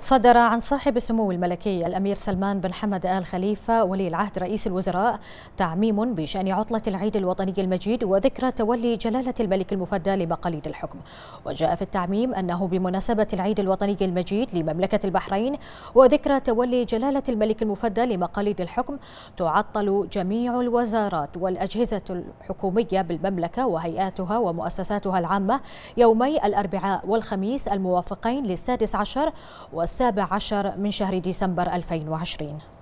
صدر عن صاحب السمو الملكي الأمير سلمان بن حمد آل خليفة ولي العهد رئيس الوزراء تعميم بشأن عطلة العيد الوطني المجيد وذكرى تولي جلالة الملك المفدى لمقاليد الحكم وجاء في التعميم أنه بمناسبة العيد الوطني المجيد لمملكة البحرين وذكرى تولي جلالة الملك المفدى لمقاليد الحكم تعطل جميع الوزارات والأجهزة الحكومية بالمملكة وهيئاتها ومؤسساتها العامة يومي الأربعاء والخميس الموافقين للسادس عشر السابع عشر من شهر ديسمبر 2020